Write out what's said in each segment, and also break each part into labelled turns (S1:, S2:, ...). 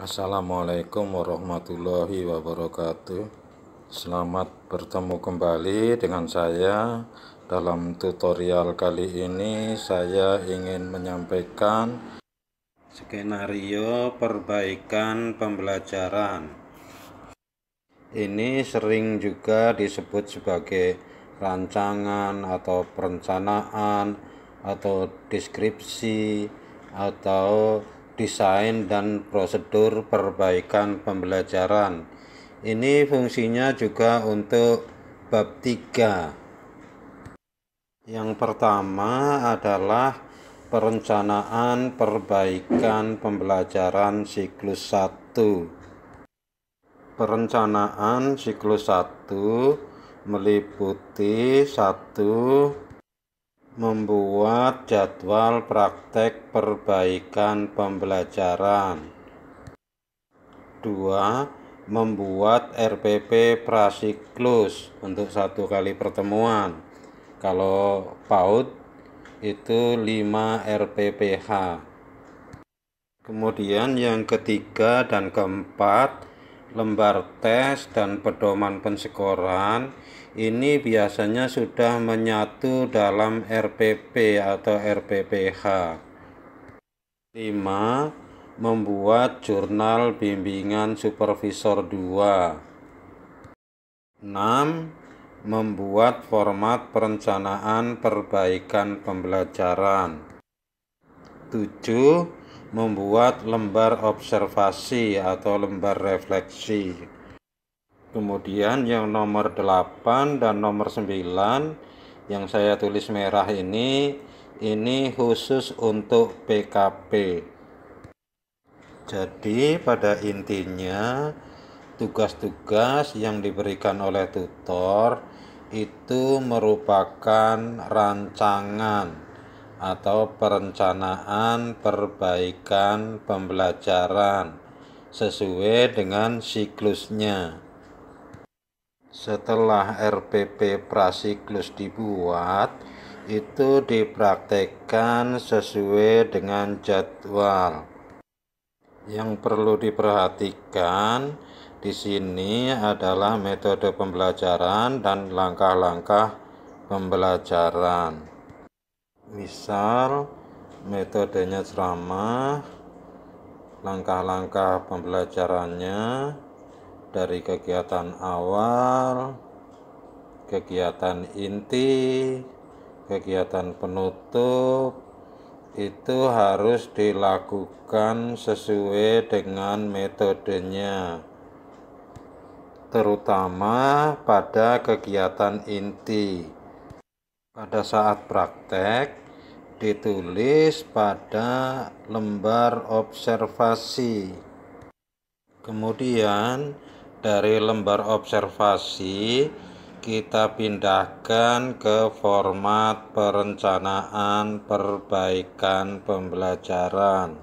S1: Assalamualaikum warahmatullahi wabarakatuh Selamat bertemu kembali dengan saya Dalam tutorial kali ini saya ingin menyampaikan Skenario perbaikan pembelajaran Ini sering juga disebut sebagai rancangan atau perencanaan atau deskripsi atau desain dan prosedur perbaikan pembelajaran. Ini fungsinya juga untuk bab 3. Yang pertama adalah perencanaan perbaikan pembelajaran siklus 1. Perencanaan siklus 1 meliputi 1 Membuat jadwal praktek perbaikan pembelajaran. 2. Membuat RPP prasiklus untuk satu kali pertemuan. Kalau PAUD itu 5 RPPH. Kemudian yang ketiga dan keempat lembar tes dan pedoman pensekoran ini biasanya sudah menyatu dalam RPP atau RPPH. 5. Membuat jurnal bimbingan supervisor 2. 6. Membuat format perencanaan perbaikan pembelajaran. 7 membuat lembar observasi atau lembar refleksi. Kemudian yang nomor 8 dan nomor 9 yang saya tulis merah ini ini khusus untuk PKP. Jadi pada intinya tugas-tugas yang diberikan oleh tutor itu merupakan rancangan atau perencanaan perbaikan pembelajaran sesuai dengan siklusnya. Setelah RPP prasiklus dibuat, itu dipraktekkan sesuai dengan jadwal. Yang perlu diperhatikan di sini adalah metode pembelajaran dan langkah-langkah pembelajaran misal metodenya ceramah, langkah-langkah pembelajarannya dari kegiatan awal, kegiatan inti, kegiatan penutup itu harus dilakukan sesuai dengan metodenya terutama pada kegiatan inti pada saat praktek ditulis pada lembar observasi. Kemudian dari lembar observasi kita pindahkan ke format perencanaan perbaikan pembelajaran.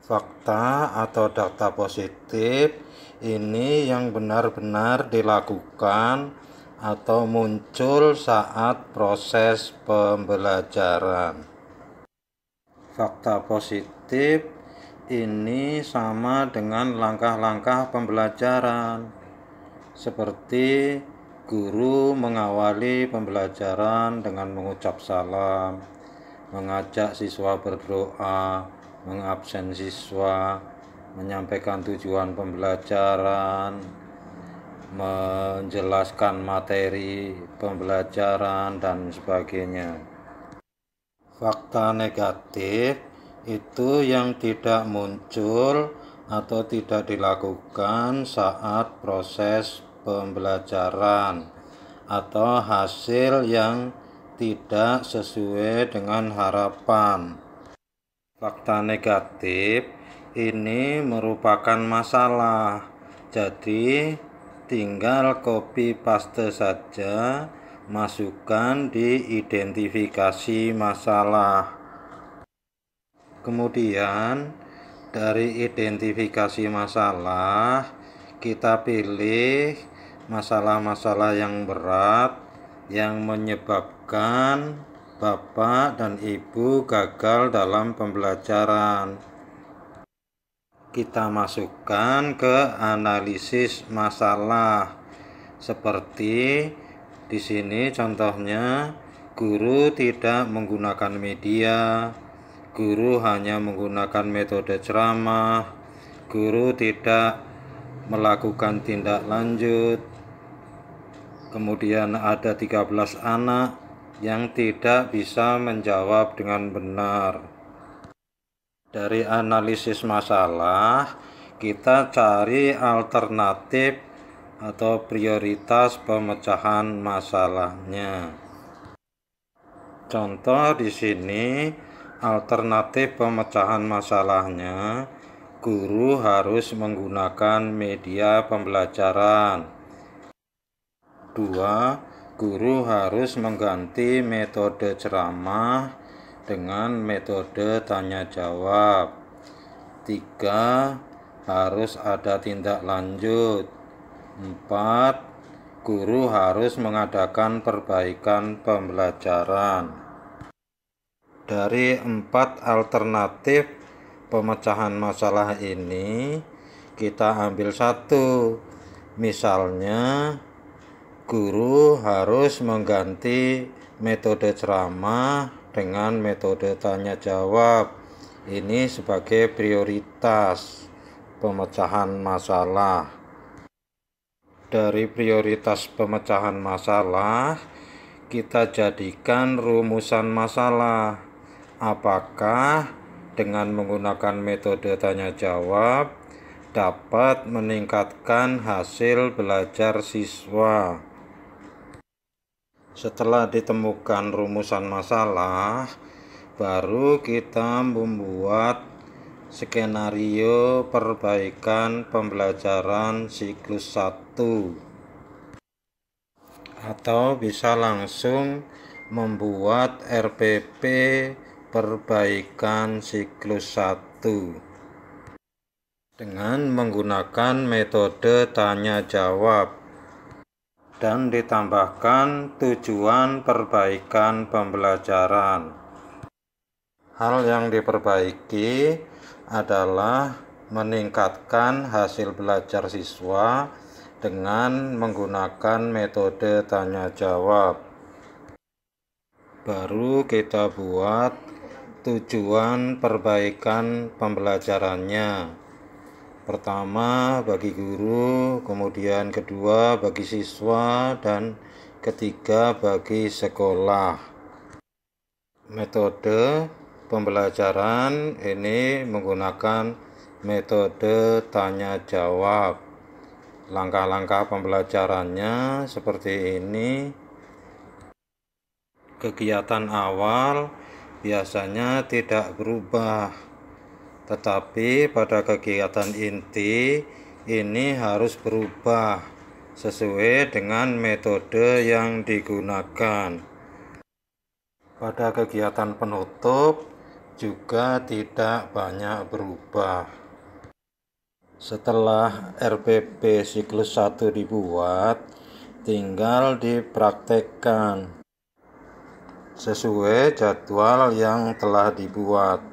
S1: Fakta atau data positif ini yang benar-benar dilakukan atau muncul saat proses pembelajaran. Fakta positif ini sama dengan langkah-langkah pembelajaran, seperti guru mengawali pembelajaran dengan mengucap salam, mengajak siswa berdoa, mengabsen siswa, menyampaikan tujuan pembelajaran, menjelaskan materi pembelajaran dan sebagainya. Fakta negatif itu yang tidak muncul atau tidak dilakukan saat proses pembelajaran atau hasil yang tidak sesuai dengan harapan. Fakta negatif ini merupakan masalah, jadi tinggal copy paste saja masukkan di identifikasi masalah kemudian dari identifikasi masalah kita pilih masalah-masalah yang berat yang menyebabkan bapak dan ibu gagal dalam pembelajaran kita masukkan ke analisis masalah seperti di sini contohnya guru tidak menggunakan media guru hanya menggunakan metode ceramah guru tidak melakukan tindak lanjut kemudian ada 13 anak yang tidak bisa menjawab dengan benar dari analisis masalah, kita cari alternatif atau prioritas pemecahan masalahnya. Contoh di sini alternatif pemecahan masalahnya guru harus menggunakan media pembelajaran. Dua, Guru harus mengganti metode ceramah dengan metode tanya jawab. Tiga Harus ada tindak lanjut. Empat Guru harus mengadakan perbaikan pembelajaran. Dari empat alternatif pemecahan masalah ini, kita ambil satu. Misalnya, guru harus mengganti metode ceramah dengan metode tanya jawab. Ini sebagai prioritas pemecahan masalah. Dari prioritas pemecahan masalah, kita jadikan rumusan masalah. Apakah dengan menggunakan metode tanya jawab dapat meningkatkan hasil belajar siswa? Setelah ditemukan rumusan masalah, baru kita membuat skenario perbaikan pembelajaran siklus 1 atau bisa langsung membuat RPP perbaikan siklus 1 dengan menggunakan metode tanya jawab dan ditambahkan tujuan perbaikan pembelajaran. Hal yang diperbaiki adalah meningkatkan hasil belajar siswa dengan menggunakan metode tanya jawab. Baru kita buat tujuan perbaikan pembelajarannya pertama bagi guru, kemudian kedua bagi siswa, dan ketiga bagi sekolah. Metode pembelajaran ini menggunakan metode tanya jawab. Langkah-langkah pembelajarannya seperti ini. Kegiatan awal biasanya tidak berubah tetapi pada kegiatan inti ini harus berubah sesuai dengan metode yang digunakan. Pada kegiatan penutup juga tidak banyak berubah. Setelah RPP siklus 1 dibuat, tinggal dipraktekkan sesuai jadwal yang telah dibuat.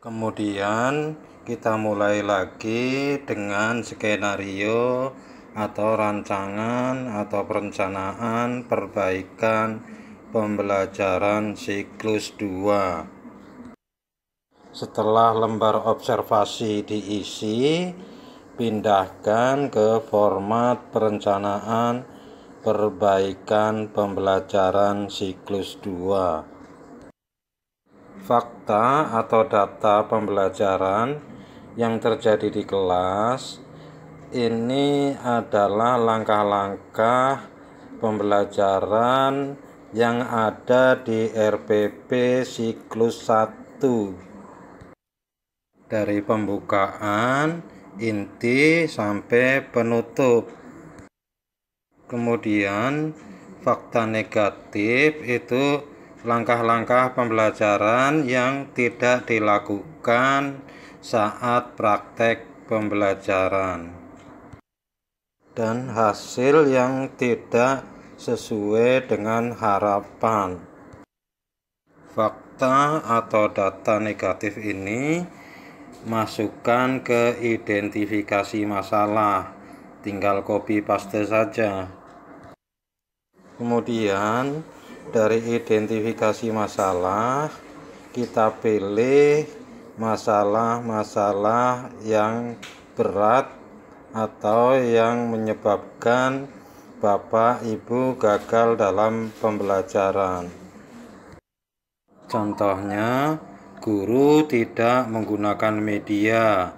S1: Kemudian kita mulai lagi dengan skenario atau rancangan atau perencanaan perbaikan pembelajaran siklus 2. Setelah lembar observasi diisi, pindahkan ke format perencanaan perbaikan pembelajaran siklus 2 fakta atau data pembelajaran yang terjadi di kelas ini adalah langkah-langkah pembelajaran yang ada di RPP siklus 1 dari pembukaan inti sampai penutup kemudian fakta negatif itu langkah-langkah pembelajaran yang tidak dilakukan saat praktek pembelajaran dan hasil yang tidak sesuai dengan harapan. Fakta atau data negatif ini masukkan ke identifikasi masalah, tinggal copy paste saja. Kemudian, dari identifikasi masalah kita pilih masalah-masalah yang berat atau yang menyebabkan Bapak Ibu gagal dalam pembelajaran. Contohnya, guru tidak menggunakan media.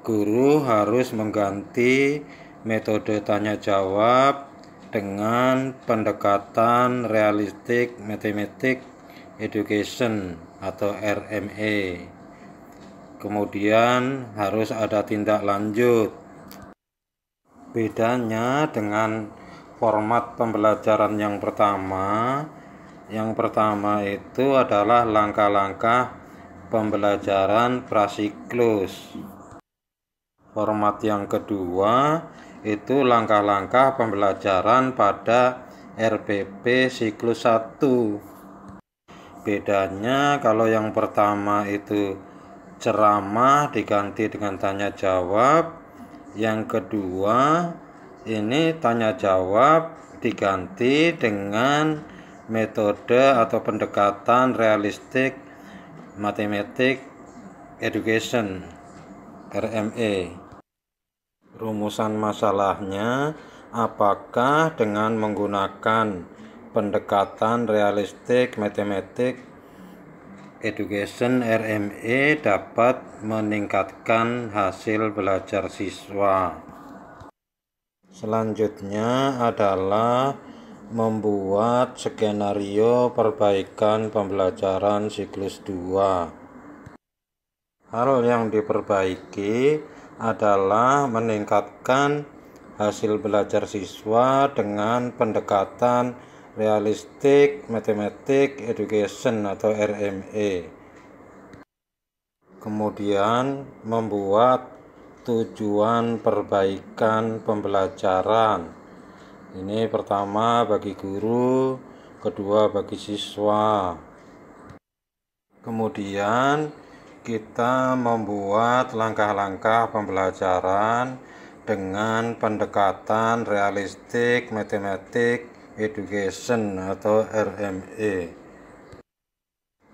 S1: Guru harus mengganti metode tanya jawab dengan pendekatan realistik matematik education atau RME. Kemudian harus ada tindak lanjut. Bedanya dengan format pembelajaran yang pertama, yang pertama itu adalah langkah-langkah pembelajaran prasiklus. Format yang kedua itu langkah-langkah pembelajaran pada RPP siklus 1 bedanya kalau yang pertama itu ceramah diganti dengan tanya jawab yang kedua ini tanya jawab diganti dengan metode atau pendekatan realistik matematik education RME Rumusan masalahnya, apakah dengan menggunakan pendekatan realistik matematik education RME dapat meningkatkan hasil belajar siswa? Selanjutnya adalah membuat skenario perbaikan pembelajaran siklus 2. Hal yang diperbaiki adalah meningkatkan hasil belajar siswa dengan pendekatan realistik matematik education atau RME. Kemudian membuat tujuan perbaikan pembelajaran. Ini pertama bagi guru, kedua bagi siswa. Kemudian kita membuat langkah-langkah pembelajaran dengan pendekatan realistik matematik education atau RME.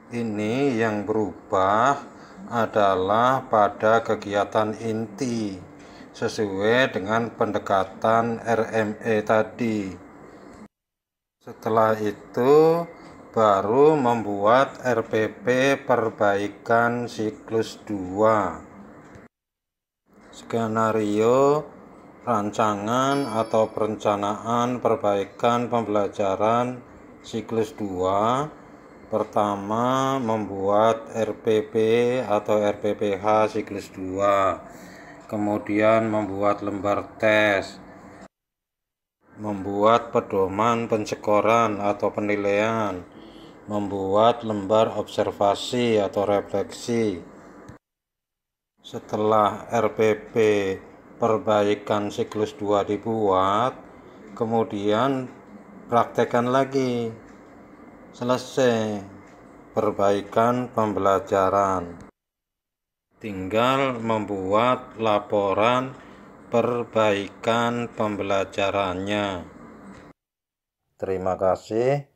S1: Ini yang berubah adalah pada kegiatan inti sesuai dengan pendekatan RME tadi. Setelah itu, baru membuat RPP perbaikan siklus 2 skenario rancangan atau perencanaan perbaikan pembelajaran siklus 2 pertama membuat RPP atau RPPH siklus 2 kemudian membuat lembar tes membuat pedoman pencekoran atau penilaian membuat lembar observasi atau refleksi. Setelah RPP perbaikan siklus 2 dibuat, kemudian praktekan lagi. Selesai perbaikan pembelajaran. Tinggal membuat laporan perbaikan pembelajarannya. Terima kasih.